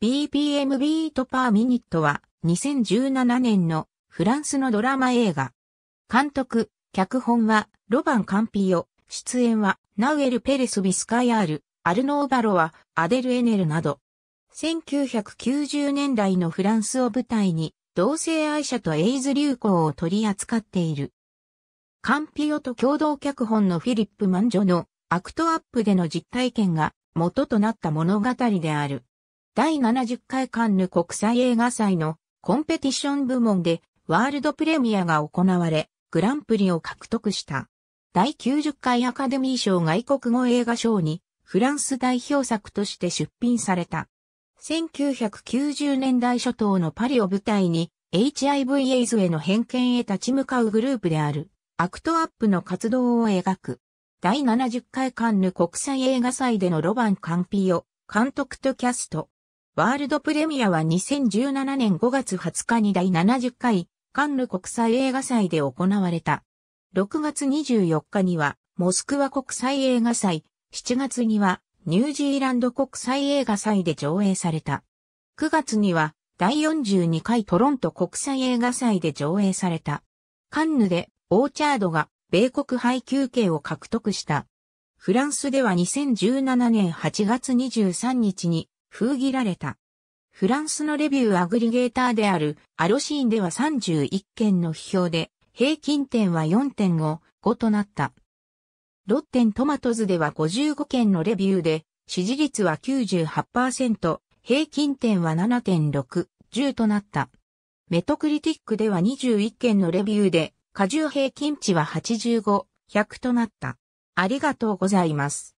BPM ビートパーミニットは2017年のフランスのドラマ映画。監督、脚本はロバン・カンピオ、出演はナウエル・ペレス・ビスカイアール、アルノー・バロア、アデル・エネルなど。1990年代のフランスを舞台に同性愛者とエイズ流行を取り扱っている。カンピオと共同脚本のフィリップ・マンジョのアクトアップでの実体験が元となった物語である。第70回カンヌ国際映画祭のコンペティション部門でワールドプレミアが行われ、グランプリを獲得した。第90回アカデミー賞外国語映画賞にフランス代表作として出品された。1990年代初頭のパリを舞台に HIV エイズへの偏見へ立ち向かうグループであるアクトアップの活動を描く。第70回カンヌ国際映画祭でのロバン・カンピオ、監督とキャスト、ワールドプレミアは2017年5月20日に第70回カンヌ国際映画祭で行われた。6月24日にはモスクワ国際映画祭、7月にはニュージーランド国際映画祭で上映された。9月には第42回トロント国際映画祭で上映された。カンヌでオーチャードが米国配給権を獲得した。フランスでは2017年8月23日に封切られた。フランスのレビューアグリゲーターであるアロシーンでは31件の批評で、平均点は4.5、5となった。ロッテントマトズでは55件のレビューで、支持率は98%、平均点は7.6、10となった。メトクリティックでは21件のレビューで、過重平均値は85、100となった。ありがとうございます。